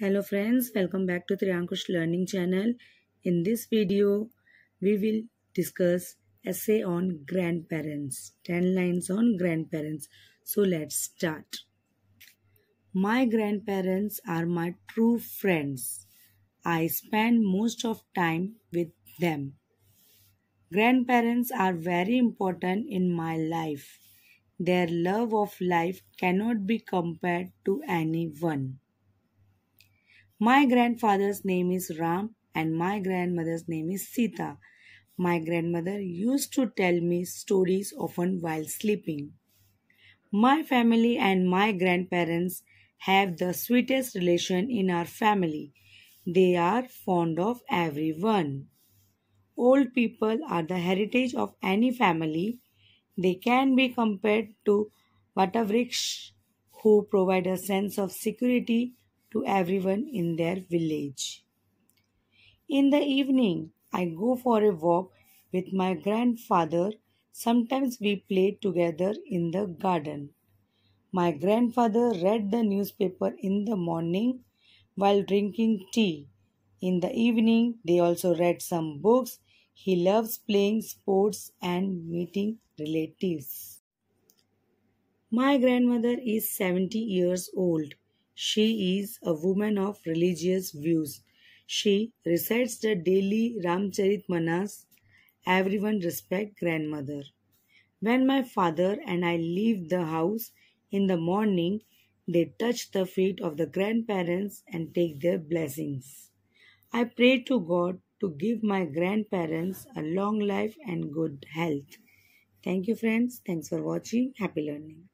Hello friends, welcome back to Triankush Learning Channel. In this video, we will discuss essay on grandparents, 10 lines on grandparents. So let's start. My grandparents are my true friends. I spend most of time with them. Grandparents are very important in my life. Their love of life cannot be compared to anyone. My grandfather's name is Ram and my grandmother's name is Sita. My grandmother used to tell me stories often while sleeping. My family and my grandparents have the sweetest relation in our family. They are fond of everyone. Old people are the heritage of any family. They can be compared to Vatavriksha who provide a sense of security to everyone in their village. In the evening, I go for a walk with my grandfather. Sometimes we play together in the garden. My grandfather read the newspaper in the morning while drinking tea. In the evening, they also read some books. He loves playing sports and meeting relatives. My grandmother is 70 years old. She is a woman of religious views. She recites the daily Ramcharit Manas. Everyone respect grandmother. When my father and I leave the house in the morning, they touch the feet of the grandparents and take their blessings. I pray to God to give my grandparents a long life and good health. Thank you, friends. Thanks for watching. Happy learning.